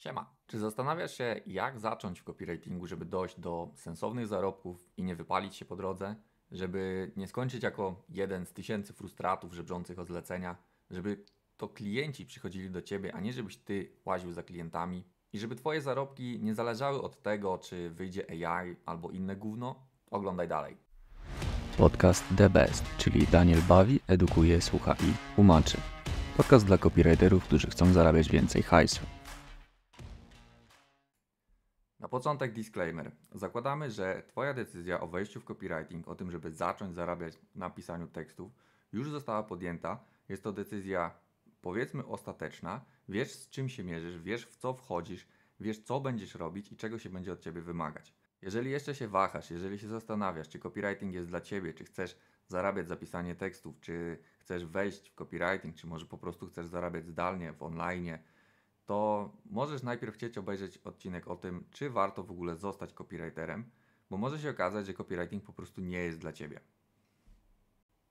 Siema. Czy zastanawiasz się, jak zacząć w copywritingu, żeby dojść do sensownych zarobków i nie wypalić się po drodze? Żeby nie skończyć jako jeden z tysięcy frustratów żebrzących o zlecenia? Żeby to klienci przychodzili do Ciebie, a nie żebyś Ty łaził za klientami? I żeby Twoje zarobki nie zależały od tego, czy wyjdzie AI albo inne gówno? Oglądaj dalej. Podcast The Best, czyli Daniel bawi, edukuje, słucha i tłumaczy. Podcast dla copywriterów, którzy chcą zarabiać więcej hajsu początek disclaimer. Zakładamy, że Twoja decyzja o wejściu w copywriting, o tym, żeby zacząć zarabiać na pisaniu tekstów, już została podjęta. Jest to decyzja, powiedzmy, ostateczna. Wiesz, z czym się mierzysz, wiesz, w co wchodzisz, wiesz, co będziesz robić i czego się będzie od Ciebie wymagać. Jeżeli jeszcze się wahasz, jeżeli się zastanawiasz, czy copywriting jest dla Ciebie, czy chcesz zarabiać za pisanie tekstów, czy chcesz wejść w copywriting, czy może po prostu chcesz zarabiać zdalnie, w online, to możesz najpierw chcieć obejrzeć odcinek o tym, czy warto w ogóle zostać copywriterem, bo może się okazać, że copywriting po prostu nie jest dla ciebie.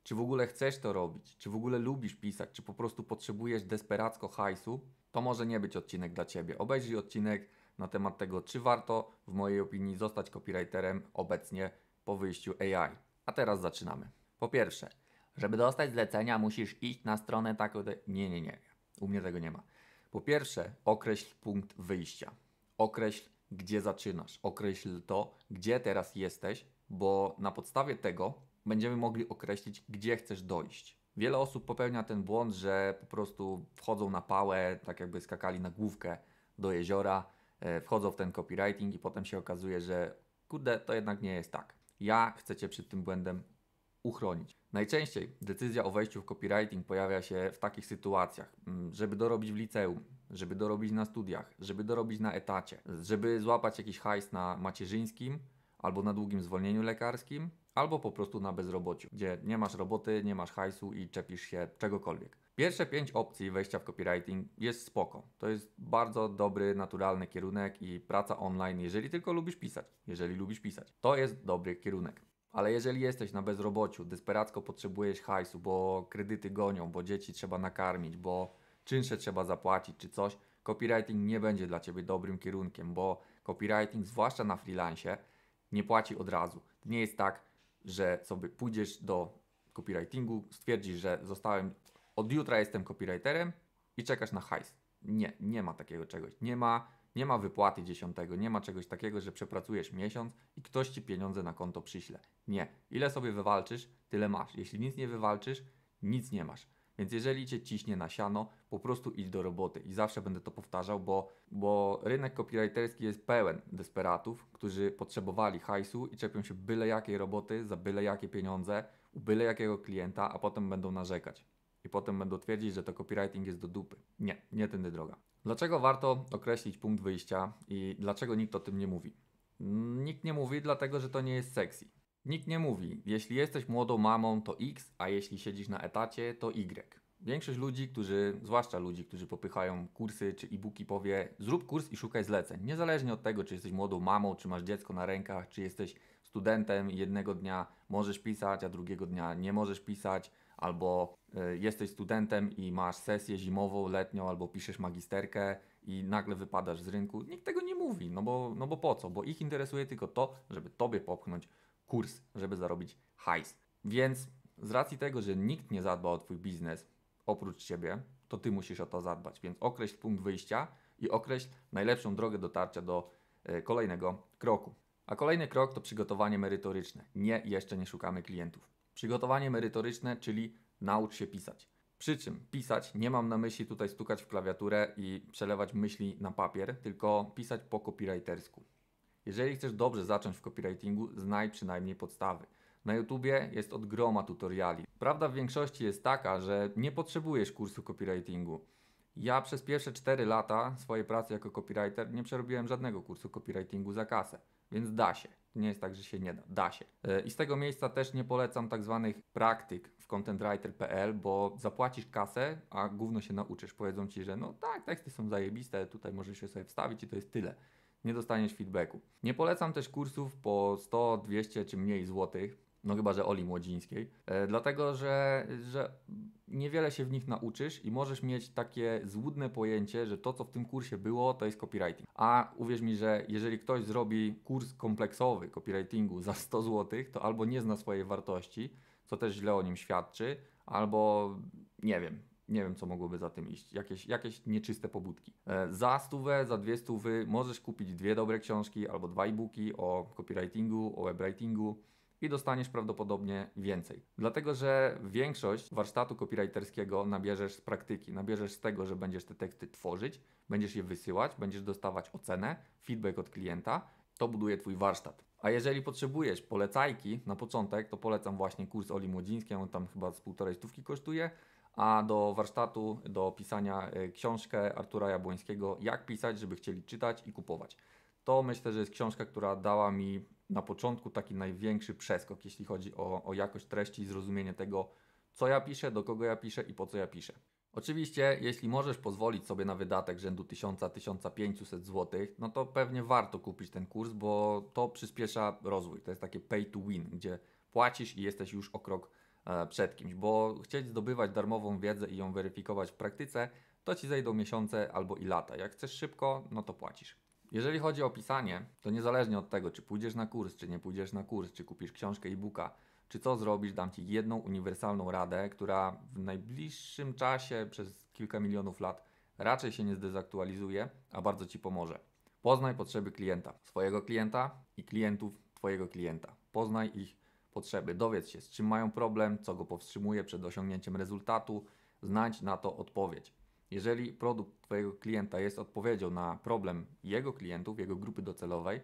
Czy w ogóle chcesz to robić, czy w ogóle lubisz pisać, czy po prostu potrzebujesz desperacko hajsu, to może nie być odcinek dla ciebie. Obejrzyj odcinek na temat tego, czy warto, w mojej opinii, zostać copywriterem obecnie po wyjściu AI. A teraz zaczynamy. Po pierwsze, żeby dostać zlecenia, musisz iść na stronę taką. Nie, nie, nie. U mnie tego nie ma. Po pierwsze, określ punkt wyjścia. Określ, gdzie zaczynasz. Określ to, gdzie teraz jesteś, bo na podstawie tego będziemy mogli określić, gdzie chcesz dojść. Wiele osób popełnia ten błąd, że po prostu wchodzą na pałę, tak jakby skakali na główkę do jeziora, e, wchodzą w ten copywriting i potem się okazuje, że kurde, to jednak nie jest tak. Ja chcę Cię przed tym błędem uchronić. Najczęściej decyzja o wejściu w copywriting pojawia się w takich sytuacjach, mm, żeby dorobić w liceum, żeby dorobić na studiach, żeby dorobić na etacie, żeby złapać jakiś hajs na macierzyńskim albo na długim zwolnieniu lekarskim, albo po prostu na bezrobociu, gdzie nie masz roboty, nie masz hajsu i czepisz się czegokolwiek. Pierwsze pięć opcji wejścia w copywriting jest spoko. To jest bardzo dobry, naturalny kierunek i praca online, jeżeli tylko lubisz pisać. Jeżeli lubisz pisać, to jest dobry kierunek. Ale jeżeli jesteś na bezrobociu, desperacko potrzebujesz hajsu, bo kredyty gonią, bo dzieci trzeba nakarmić, bo czynsze trzeba zapłacić czy coś, copywriting nie będzie dla Ciebie dobrym kierunkiem, bo copywriting, zwłaszcza na freelancie, nie płaci od razu. Nie jest tak, że sobie pójdziesz do copywritingu, stwierdzisz, że zostałem, od jutra jestem copywriterem i czekasz na hajs. Nie, nie ma takiego czegoś. Nie ma nie ma wypłaty dziesiątego, nie ma czegoś takiego, że przepracujesz miesiąc i ktoś ci pieniądze na konto przyśle. Nie. Ile sobie wywalczysz, tyle masz. Jeśli nic nie wywalczysz, nic nie masz. Więc jeżeli cię ciśnie na siano, po prostu idź do roboty. I zawsze będę to powtarzał, bo, bo rynek copywriterski jest pełen desperatów, którzy potrzebowali hajsu i czepią się byle jakiej roboty za byle jakie pieniądze u byle jakiego klienta, a potem będą narzekać. I potem będą twierdzić, że to copywriting jest do dupy. Nie, nie tędy droga. Dlaczego warto określić punkt wyjścia i dlaczego nikt o tym nie mówi? Nikt nie mówi, dlatego że to nie jest sexy. Nikt nie mówi, jeśli jesteś młodą mamą, to X, a jeśli siedzisz na etacie, to Y. Większość ludzi, którzy, zwłaszcza ludzi, którzy popychają kursy czy e-booki, powie: zrób kurs i szukaj zleceń. Niezależnie od tego, czy jesteś młodą mamą, czy masz dziecko na rękach, czy jesteś studentem, jednego dnia możesz pisać, a drugiego dnia nie możesz pisać albo e, jesteś studentem i masz sesję zimową, letnią, albo piszesz magisterkę i nagle wypadasz z rynku, nikt tego nie mówi, no bo, no bo po co? Bo ich interesuje tylko to, żeby tobie popchnąć kurs, żeby zarobić hajs. Więc z racji tego, że nikt nie zadba o twój biznes oprócz ciebie, to ty musisz o to zadbać. Więc określ punkt wyjścia i określ najlepszą drogę dotarcia do e, kolejnego kroku. A kolejny krok to przygotowanie merytoryczne. Nie, jeszcze nie szukamy klientów. Przygotowanie merytoryczne, czyli naucz się pisać. Przy czym pisać nie mam na myśli tutaj stukać w klawiaturę i przelewać myśli na papier, tylko pisać po copywritersku. Jeżeli chcesz dobrze zacząć w copywritingu, znaj przynajmniej podstawy. Na YouTubie jest od groma tutoriali. Prawda w większości jest taka, że nie potrzebujesz kursu copywritingu. Ja przez pierwsze 4 lata swojej pracy jako copywriter nie przerobiłem żadnego kursu copywritingu za kasę, więc da się. Nie jest tak, że się nie da. Da się. E, I z tego miejsca też nie polecam tak zwanych praktyk w contentwriter.pl, bo zapłacisz kasę, a gówno się nauczysz. Powiedzą ci, że no tak, teksty są zajebiste, tutaj możesz je sobie wstawić i to jest tyle nie dostaniesz feedbacku. Nie polecam też kursów po 100, 200 czy mniej złotych, no chyba, że Oli Młodzińskiej. E, dlatego, że, że niewiele się w nich nauczysz i możesz mieć takie złudne pojęcie, że to, co w tym kursie było, to jest copywriting. A uwierz mi, że jeżeli ktoś zrobi kurs kompleksowy copywritingu za 100 zł, to albo nie zna swojej wartości, co też źle o nim świadczy, albo nie wiem, nie wiem, co mogłoby za tym iść. Jakieś, jakieś nieczyste pobudki. E, za stówę, za dwie stówy możesz kupić dwie dobre książki albo dwa e-booki o copywritingu, o webwritingu i dostaniesz prawdopodobnie więcej. Dlatego, że większość warsztatu copywriterskiego nabierzesz z praktyki, nabierzesz z tego, że będziesz te teksty tworzyć, będziesz je wysyłać, będziesz dostawać ocenę, feedback od klienta, to buduje Twój warsztat. A jeżeli potrzebujesz polecajki na początek, to polecam właśnie kurs Oli Młodzińskiej, on tam chyba z półtorej stówki kosztuje, a do warsztatu, do pisania e, książkę Artura Jabłońskiego, jak pisać, żeby chcieli czytać i kupować. To myślę, że jest książka, która dała mi na początku taki największy przeskok, jeśli chodzi o, o jakość treści i zrozumienie tego, co ja piszę, do kogo ja piszę i po co ja piszę. Oczywiście, jeśli możesz pozwolić sobie na wydatek rzędu 1000-1500 zł, no to pewnie warto kupić ten kurs, bo to przyspiesza rozwój. To jest takie pay to win, gdzie płacisz i jesteś już o krok e, przed kimś, bo chcieć zdobywać darmową wiedzę i ją weryfikować w praktyce, to ci zejdą miesiące albo i lata. Jak chcesz szybko, no to płacisz. Jeżeli chodzi o pisanie, to niezależnie od tego, czy pójdziesz na kurs, czy nie pójdziesz na kurs, czy kupisz książkę e-booka, czy co zrobisz, dam Ci jedną uniwersalną radę, która w najbliższym czasie, przez kilka milionów lat, raczej się nie zdezaktualizuje, a bardzo Ci pomoże. Poznaj potrzeby klienta, swojego klienta i klientów Twojego klienta. Poznaj ich potrzeby, dowiedz się, z czym mają problem, co go powstrzymuje przed osiągnięciem rezultatu, znajdź na to odpowiedź. Jeżeli produkt Twojego klienta jest odpowiedzią na problem jego klientów, jego grupy docelowej,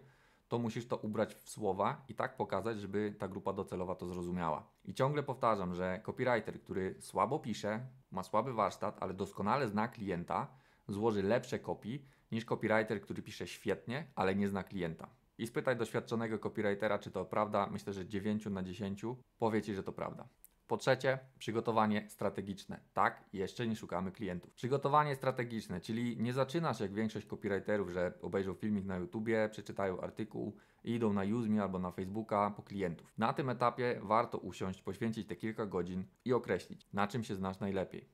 to musisz to ubrać w słowa i tak pokazać, żeby ta grupa docelowa to zrozumiała. I ciągle powtarzam, że copywriter, który słabo pisze, ma słaby warsztat, ale doskonale zna klienta, złoży lepsze kopii niż copywriter, który pisze świetnie, ale nie zna klienta. I spytaj doświadczonego copywritera, czy to prawda. Myślę, że 9 na 10 powie ci, że to prawda. Po trzecie, przygotowanie strategiczne. Tak, jeszcze nie szukamy klientów. Przygotowanie strategiczne, czyli nie zaczynasz jak większość copywriterów, że obejrzą filmik na YouTubie, przeczytają artykuł i idą na Uzmi albo na Facebooka po klientów. Na tym etapie warto usiąść, poświęcić te kilka godzin i określić, na czym się znasz najlepiej.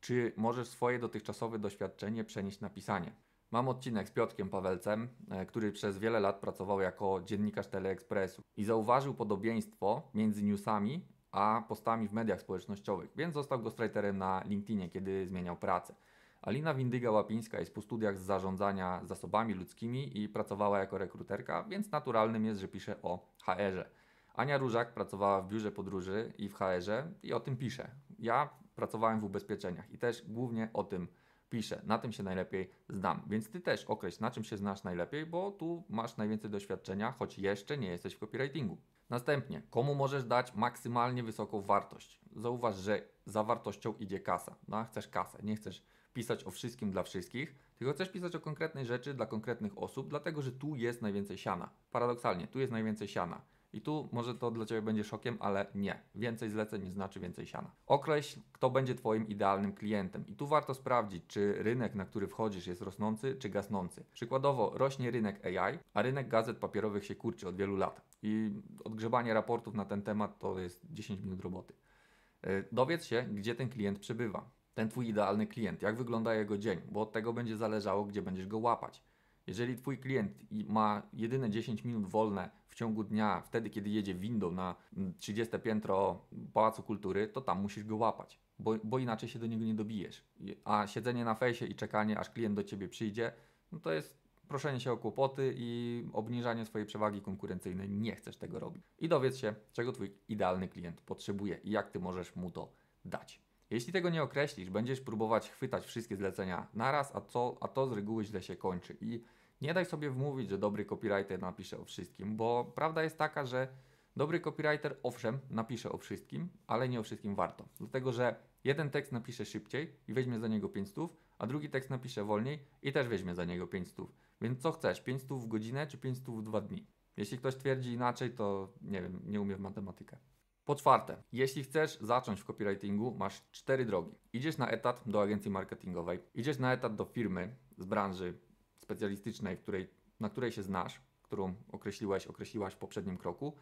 Czy możesz swoje dotychczasowe doświadczenie przenieść na pisanie? Mam odcinek z piotkiem Pawelcem, e, który przez wiele lat pracował jako dziennikarz Teleekspresu i zauważył podobieństwo między newsami a postami w mediach społecznościowych, więc został ghostwriterem na LinkedInie, kiedy zmieniał pracę. Alina Windyga-Łapińska jest po studiach z zarządzania zasobami ludzkimi i pracowała jako rekruterka, więc naturalnym jest, że pisze o HR-ze. Ania Różak pracowała w biurze podróży i w HR-ze i o tym pisze. Ja pracowałem w ubezpieczeniach i też głównie o tym piszę. Na tym się najlepiej znam. Więc ty też określ, na czym się znasz najlepiej, bo tu masz najwięcej doświadczenia, choć jeszcze nie jesteś w copywritingu. Następnie, komu możesz dać maksymalnie wysoką wartość? Zauważ, że za wartością idzie kasa. No, chcesz kasę, nie chcesz pisać o wszystkim dla wszystkich, tylko chcesz pisać o konkretnej rzeczy dla konkretnych osób, dlatego że tu jest najwięcej siana. Paradoksalnie, tu jest najwięcej siana. I tu może to dla Ciebie będzie szokiem, ale nie. Więcej zleceń nie znaczy więcej siana. Określ, kto będzie Twoim idealnym klientem. I tu warto sprawdzić, czy rynek, na który wchodzisz, jest rosnący czy gasnący. Przykładowo, rośnie rynek AI, a rynek gazet papierowych się kurczy od wielu lat. I odgrzebanie raportów na ten temat to jest 10 minut roboty. E, dowiedz się, gdzie ten klient przebywa. Ten Twój idealny klient, jak wygląda jego dzień, bo od tego będzie zależało, gdzie będziesz go łapać. Jeżeli Twój klient ma jedyne 10 minut wolne w ciągu dnia, wtedy kiedy jedzie windą na 30 mm, piętro Pałacu Kultury, to tam musisz go łapać, bo, bo inaczej się do niego nie dobijesz. A siedzenie na fejsie i czekanie, aż klient do Ciebie przyjdzie, no to jest proszenie się o kłopoty i obniżanie swojej przewagi konkurencyjnej. Nie chcesz tego robić. I dowiedz się, czego Twój idealny klient potrzebuje i jak Ty możesz mu to dać. Jeśli tego nie określisz, będziesz próbować chwytać wszystkie zlecenia naraz, a to, a to z reguły źle się kończy. I nie daj sobie wmówić, że dobry copywriter napisze o wszystkim, bo prawda jest taka, że dobry copywriter owszem napisze o wszystkim, ale nie o wszystkim warto. Dlatego, że jeden tekst napisze szybciej i weźmie za niego 500, a drugi tekst napisze wolniej i też weźmie za niego 500. Więc co chcesz, 500 w godzinę czy 500 w dwa dni? Jeśli ktoś twierdzi inaczej, to nie wiem, nie umie w matematykę. Po czwarte, jeśli chcesz zacząć w copywritingu, masz cztery drogi. Idziesz na etat do agencji marketingowej, idziesz na etat do firmy z branży specjalistycznej, której, na której się znasz, którą określiłeś, określiłaś w poprzednim kroku,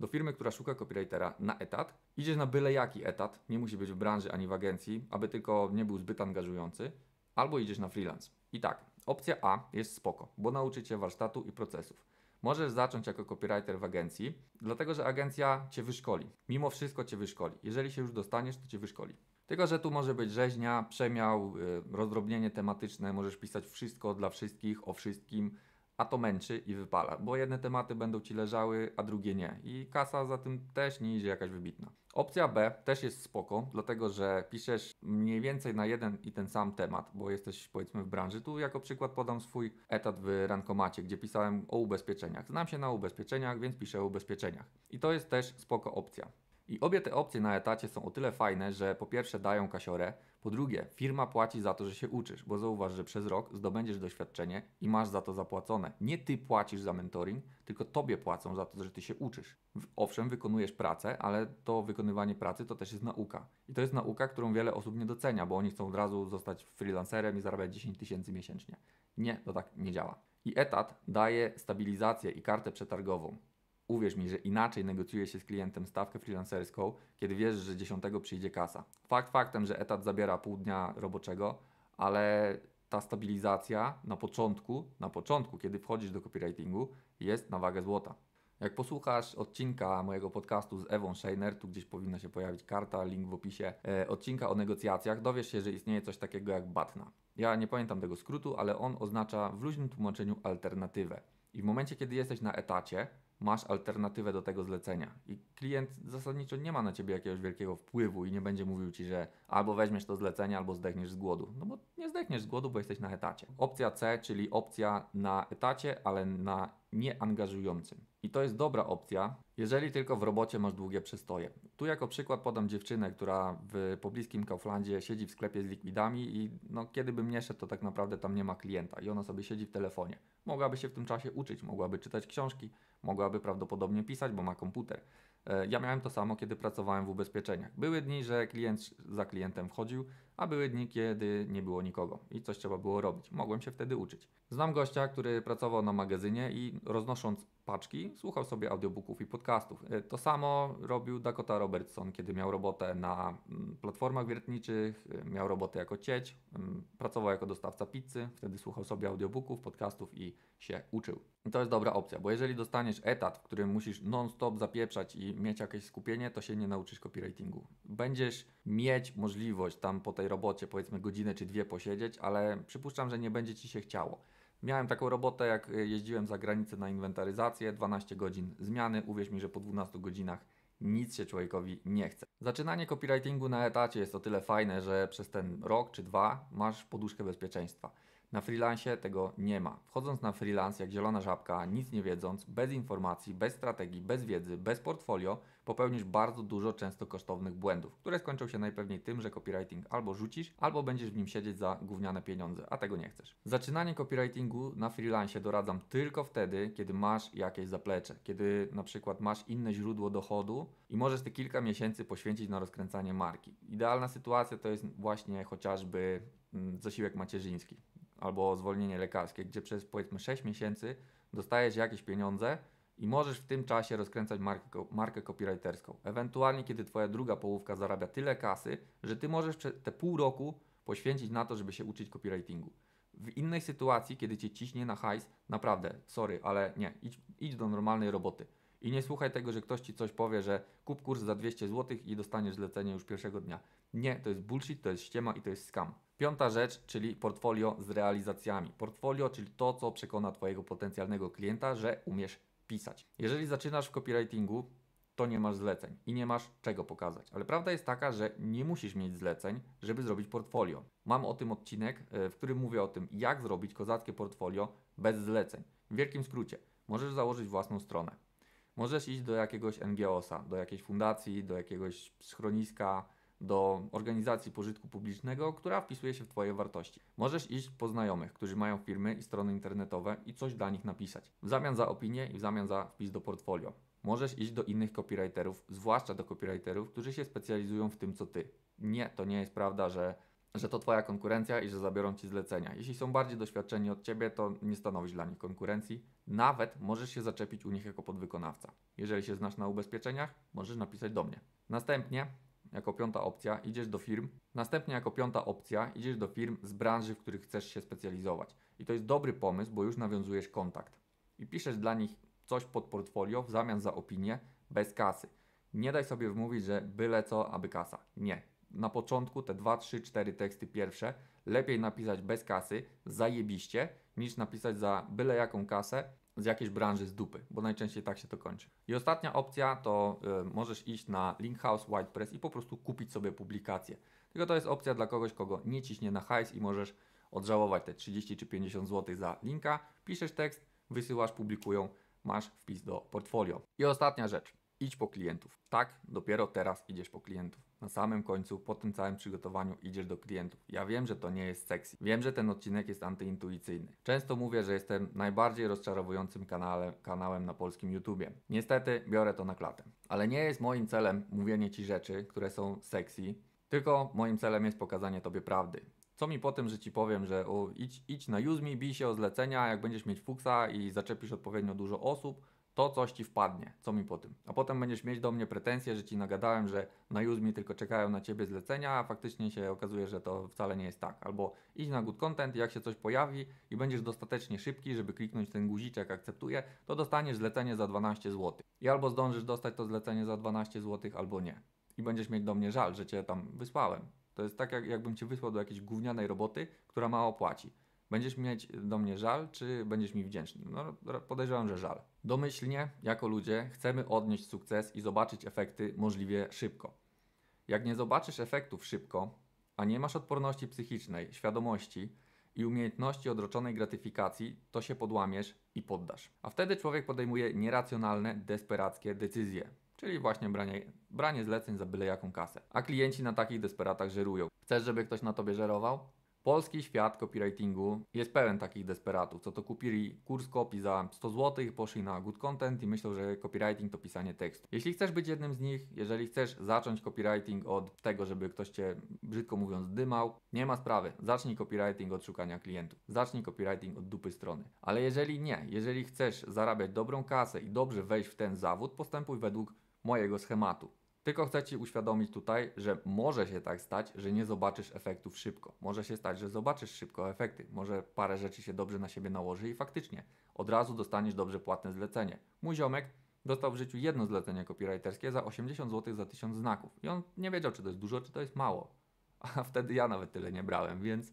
do firmy, która szuka copywritera na etat. Idziesz na byle jaki etat, nie musi być w branży ani w agencji, aby tylko nie był zbyt angażujący, albo idziesz na freelance. I tak, opcja A jest spoko, bo nauczy cię warsztatu i procesów. Możesz zacząć jako copywriter w agencji, dlatego że agencja cię wyszkoli. Mimo wszystko cię wyszkoli. Jeżeli się już dostaniesz, to cię wyszkoli. Tylko, że tu może być rzeźnia, przemiał, y, rozdrobnienie tematyczne, możesz pisać wszystko dla wszystkich, o wszystkim, a to męczy i wypala, bo jedne tematy będą ci leżały, a drugie nie. I kasa za tym też nie idzie jakaś wybitna. Opcja B też jest spoko, dlatego że piszesz mniej więcej na jeden i ten sam temat, bo jesteś powiedzmy w branży. Tu jako przykład podam swój etat w Rankomacie, gdzie pisałem o ubezpieczeniach. Znam się na ubezpieczeniach, więc piszę o ubezpieczeniach. I to jest też spoko opcja. I obie te opcje na etacie są o tyle fajne, że po pierwsze dają kasiorę, po drugie firma płaci za to, że się uczysz, bo zauważ, że przez rok zdobędziesz doświadczenie i masz za to zapłacone. Nie ty płacisz za mentoring, tylko tobie płacą za to, że ty się uczysz. Owszem, wykonujesz pracę, ale to wykonywanie pracy to też jest nauka. I to jest nauka, którą wiele osób nie docenia, bo oni chcą od razu zostać freelancerem i zarabiać 10 tysięcy miesięcznie. Nie, to tak nie działa. I etat daje stabilizację i kartę przetargową. Uwierz mi, że inaczej negocjuje się z klientem stawkę freelancerską, kiedy wiesz, że 10 przyjdzie kasa. Fakt faktem, że etat zabiera pół dnia roboczego, ale ta stabilizacja na początku, na początku, kiedy wchodzisz do copywritingu, jest na wagę złota. Jak posłuchasz odcinka mojego podcastu z Ewą Scheiner, tu gdzieś powinna się pojawić karta, link w opisie, e, odcinka o negocjacjach, dowiesz się, że istnieje coś takiego jak batna. Ja nie pamiętam tego skrótu, ale on oznacza w luźnym tłumaczeniu alternatywę. I w momencie, kiedy jesteś na etacie, masz alternatywę do tego zlecenia. I klient zasadniczo nie ma na ciebie jakiegoś wielkiego wpływu i nie będzie mówił ci, że albo weźmiesz to zlecenie, albo zdechniesz z głodu. No bo nie zdechniesz z głodu, bo jesteś na etacie. Opcja C, czyli opcja na etacie, ale na nieangażującym. I to jest dobra opcja, jeżeli tylko w robocie masz długie przystoje. Tu jako przykład podam dziewczynę, która w pobliskim Kauflandzie siedzi w sklepie z likwidami i no, kiedy bym nie szedł, to tak naprawdę tam nie ma klienta i ona sobie siedzi w telefonie. Mogłaby się w tym czasie uczyć, mogłaby czytać książki, mogłaby prawdopodobnie pisać, bo ma komputer. E, ja miałem to samo, kiedy pracowałem w ubezpieczeniach. Były dni, że klient za klientem wchodził, a były dni, kiedy nie było nikogo i coś trzeba było robić. Mogłem się wtedy uczyć. Znam gościa, który pracował na magazynie i roznosząc paczki, słuchał sobie audiobooków i podcastów. E, to samo robił Dakota Robertson, kiedy miał robotę na mm, platformach wiertniczych, e, miał robotę jako cieć, mm, pracował jako dostawca pizzy, wtedy słuchał sobie audiobooków, podcastów i się uczył. I to jest dobra opcja, bo jeżeli dostaniesz etat, w którym musisz non-stop zapieprzać i mieć jakieś skupienie, to się nie nauczysz copywritingu. Będziesz mieć możliwość tam po tej robocie powiedzmy godzinę czy dwie posiedzieć, ale przypuszczam, że nie będzie Ci się chciało. Miałem taką robotę, jak e, jeździłem za granicę na inwentaryzację, 12 godzin zmiany. Uwierz mi, że po 12 godzinach nic się człowiekowi nie chce. Zaczynanie copywritingu na etacie jest o tyle fajne, że przez ten rok czy dwa masz poduszkę bezpieczeństwa. Na freelancie tego nie ma. Wchodząc na freelance jak zielona żabka, nic nie wiedząc, bez informacji, bez strategii, bez wiedzy, bez portfolio, popełnisz bardzo dużo często kosztownych błędów, które skończą się najpewniej tym, że copywriting albo rzucisz, albo będziesz w nim siedzieć za gówniane pieniądze, a tego nie chcesz. Zaczynanie copywritingu na freelance doradzam tylko wtedy, kiedy masz jakieś zaplecze, kiedy na przykład masz inne źródło dochodu i możesz te kilka miesięcy poświęcić na rozkręcanie marki. Idealna sytuacja to jest właśnie chociażby mm, zasiłek macierzyński albo zwolnienie lekarskie, gdzie przez powiedzmy 6 miesięcy dostajesz jakieś pieniądze i możesz w tym czasie rozkręcać markę, markę copywriterską. Ewentualnie, kiedy twoja druga połówka zarabia tyle kasy, że ty możesz te pół roku poświęcić na to, żeby się uczyć copywritingu. W innej sytuacji, kiedy cię ciśnie na hajs, naprawdę, sorry, ale nie, idź, idź do normalnej roboty. I nie słuchaj tego, że ktoś ci coś powie, że kup kurs za 200 zł i dostaniesz zlecenie już pierwszego dnia. Nie, to jest bullshit, to jest ściema i to jest scam. Piąta rzecz, czyli portfolio z realizacjami. Portfolio, czyli to, co przekona Twojego potencjalnego klienta, że umiesz pisać. Jeżeli zaczynasz w copywritingu, to nie masz zleceń i nie masz czego pokazać. Ale prawda jest taka, że nie musisz mieć zleceń, żeby zrobić portfolio. Mam o tym odcinek, e, w którym mówię o tym, jak zrobić kozackie portfolio bez zleceń. W wielkim skrócie, możesz założyć własną stronę. Możesz iść do jakiegoś NGO-sa, do jakiejś fundacji, do jakiegoś schroniska, do organizacji pożytku publicznego, która wpisuje się w Twoje wartości. Możesz iść po znajomych, którzy mają firmy i strony internetowe i coś dla nich napisać, w zamian za opinię i w zamian za wpis do portfolio. Możesz iść do innych copywriterów, zwłaszcza do copywriterów, którzy się specjalizują w tym, co Ty. Nie, to nie jest prawda, że że to Twoja konkurencja i że zabiorą Ci zlecenia. Jeśli są bardziej doświadczeni od Ciebie, to nie stanowisz dla nich konkurencji. Nawet możesz się zaczepić u nich jako podwykonawca. Jeżeli się znasz na ubezpieczeniach, możesz napisać do mnie. Następnie jako piąta opcja idziesz do firm, następnie jako piąta opcja idziesz do firm z branży, w których chcesz się specjalizować. I to jest dobry pomysł, bo już nawiązujesz kontakt. I piszesz dla nich coś pod portfolio w zamian za opinię, bez kasy. Nie daj sobie wmówić, że byle co, aby kasa. Nie. Na początku te 2, 3, 4 teksty pierwsze lepiej napisać bez kasy, zajebiście, niż napisać za byle jaką kasę, z jakiejś branży z dupy, bo najczęściej tak się to kończy. I ostatnia opcja to y, możesz iść na Linkhouse WordPress i po prostu kupić sobie publikację. Tylko to jest opcja dla kogoś, kogo nie ciśnie na hajs i możesz odżałować te 30 czy 50 zł za linka, piszesz tekst, wysyłasz, publikują, masz wpis do portfolio. I ostatnia rzecz idź po klientów. Tak, dopiero teraz idziesz po klientów. Na samym końcu, po tym całym przygotowaniu, idziesz do klientów. Ja wiem, że to nie jest sexy. Wiem, że ten odcinek jest antyintuicyjny. Często mówię, że jestem najbardziej rozczarowującym kanale, kanałem na polskim YouTubie. Niestety, biorę to na klatę. Ale nie jest moim celem mówienie ci rzeczy, które są sexy, tylko moim celem jest pokazanie tobie prawdy. Co mi po tym, że ci powiem, że o, idź, idź na Uzmi, bij się o zlecenia, jak będziesz mieć fuksa i zaczepisz odpowiednio dużo osób, to coś ci wpadnie, co mi po tym. A potem będziesz mieć do mnie pretensje, że ci nagadałem, że na mi tylko czekają na ciebie zlecenia, a faktycznie się okazuje, że to wcale nie jest tak. Albo idź na good content, jak się coś pojawi i będziesz dostatecznie szybki, żeby kliknąć ten guziczek akceptuję, to dostaniesz zlecenie za 12 zł. I albo zdążysz dostać to zlecenie za 12 zł, albo nie. I będziesz mieć do mnie żal, że cię tam wysłałem. To jest tak, jakbym cię wysłał do jakiejś gównianej roboty, która mało płaci. Będziesz mieć do mnie żal, czy będziesz mi wdzięczny? No, podejrzewam, że żal. Domyślnie, jako ludzie, chcemy odnieść sukces i zobaczyć efekty możliwie szybko. Jak nie zobaczysz efektów szybko, a nie masz odporności psychicznej, świadomości i umiejętności odroczonej gratyfikacji, to się podłamiesz i poddasz. A wtedy człowiek podejmuje nieracjonalne, desperackie decyzje, czyli właśnie branie, branie zleceń za byle jaką kasę. A klienci na takich desperatach żerują. Chcesz, żeby ktoś na tobie żerował? Polski świat copywritingu jest pełen takich desperatów, co to kupili kurs kopii za 100 zł, poszli na good content i myślą, że copywriting to pisanie tekstu. Jeśli chcesz być jednym z nich, jeżeli chcesz zacząć copywriting od tego, żeby ktoś Cię, brzydko mówiąc, dymał, nie ma sprawy. Zacznij copywriting od szukania klientów. Zacznij copywriting od dupy strony. Ale jeżeli nie, jeżeli chcesz zarabiać dobrą kasę i dobrze wejść w ten zawód, postępuj według mojego schematu. Tylko chcę Ci uświadomić tutaj, że może się tak stać, że nie zobaczysz efektów szybko. Może się stać, że zobaczysz szybko efekty. Może parę rzeczy się dobrze na siebie nałoży i faktycznie od razu dostaniesz dobrze płatne zlecenie. Mój ziomek dostał w życiu jedno zlecenie copywriterskie za 80 zł za 1000 znaków. I on nie wiedział, czy to jest dużo, czy to jest mało. A wtedy ja nawet tyle nie brałem, więc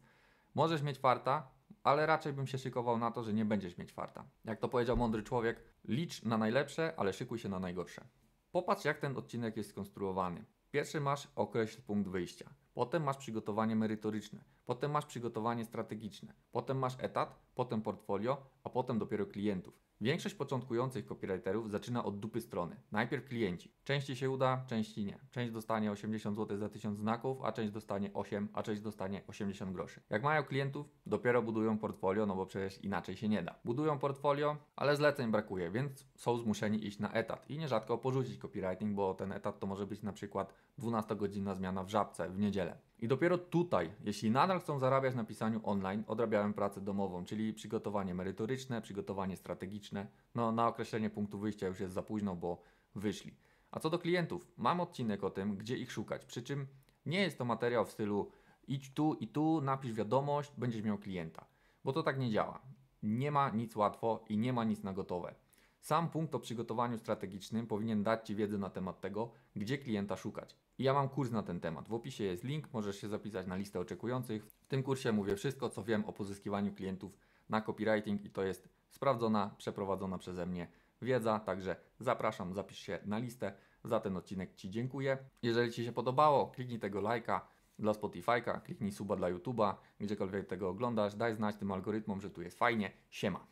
możesz mieć farta, ale raczej bym się szykował na to, że nie będziesz mieć farta. Jak to powiedział mądry człowiek, licz na najlepsze, ale szykuj się na najgorsze. Popatrz, jak ten odcinek jest skonstruowany. Pierwszy masz określ punkt wyjścia, potem masz przygotowanie merytoryczne, potem masz przygotowanie strategiczne, potem masz etat, potem portfolio, a potem dopiero klientów. Większość początkujących copywriterów zaczyna od dupy strony. Najpierw klienci. Części się uda, części nie. Część dostanie 80 zł za 1000 znaków, a część dostanie 8, a część dostanie 80 groszy. Jak mają klientów, dopiero budują portfolio, no bo przecież inaczej się nie da. Budują portfolio, ale zleceń brakuje, więc są zmuszeni iść na etat i nierzadko porzucić copywriting, bo ten etat to może być na przykład 12-godzinna zmiana w żabce w niedzielę. I dopiero tutaj, jeśli nadal chcą zarabiać na pisaniu online, odrabiałem pracę domową, czyli przygotowanie merytoryczne, przygotowanie strategiczne. No, na określenie punktu wyjścia już jest za późno, bo wyszli. A co do klientów, mam odcinek o tym, gdzie ich szukać. Przy czym nie jest to materiał w stylu idź tu i tu, napisz wiadomość, będziesz miał klienta. Bo to tak nie działa. Nie ma nic łatwo i nie ma nic na gotowe. Sam punkt o przygotowaniu strategicznym powinien dać Ci wiedzę na temat tego, gdzie klienta szukać. I ja mam kurs na ten temat. W opisie jest link, możesz się zapisać na listę oczekujących. W tym kursie mówię wszystko, co wiem o pozyskiwaniu klientów na copywriting i to jest sprawdzona, przeprowadzona przeze mnie wiedza, także zapraszam, zapisz się na listę. Za ten odcinek Ci dziękuję. Jeżeli Ci się podobało, kliknij tego lajka dla Spotify'ka, kliknij suba dla YouTube'a, gdziekolwiek tego oglądasz, daj znać tym algorytmom, że tu jest fajnie. Siema!